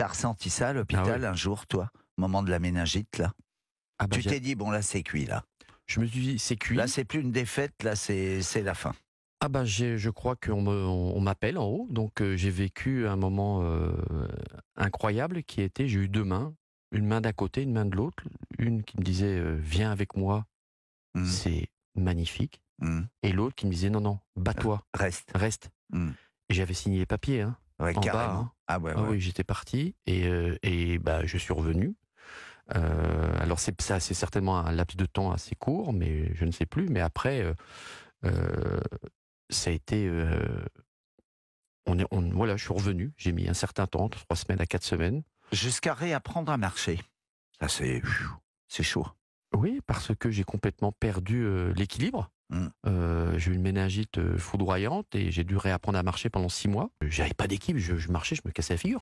T'as ressenti ça à l'hôpital ah un jour, toi Moment de la méningite, là ah bah Tu t'es dit, bon, là, c'est cuit, là. Je me suis dit, c'est cuit. Là, c'est plus une défaite, là, c'est la fin. Ah bah je crois qu'on m'appelle en haut, donc euh, j'ai vécu un moment euh, incroyable qui était, j'ai eu deux mains, une main d'un côté, une main de l'autre, une qui me disait euh, viens avec moi, mmh. c'est magnifique, mmh. et l'autre qui me disait non non, bats-toi, reste, reste. Mmh. Et j'avais signé les papiers, hein carrément. Hein. Ah ouais, ah ouais. oui, j'étais parti et, euh, et bah, je suis revenu. Euh, alors c'est c'est certainement un laps de temps assez court, mais je ne sais plus. Mais après, euh, ça a été, on est, on, voilà, je suis revenu. J'ai mis un certain temps, trois semaines à quatre semaines, jusqu'à réapprendre à marcher. Ça c'est, c'est chaud. Oui, parce que j'ai complètement perdu l'équilibre. Mmh. Euh, j'ai eu une méningite euh, foudroyante et j'ai dû réapprendre à marcher pendant six mois. J'avais pas d'équipe, je, marchais, je me cassais la figure.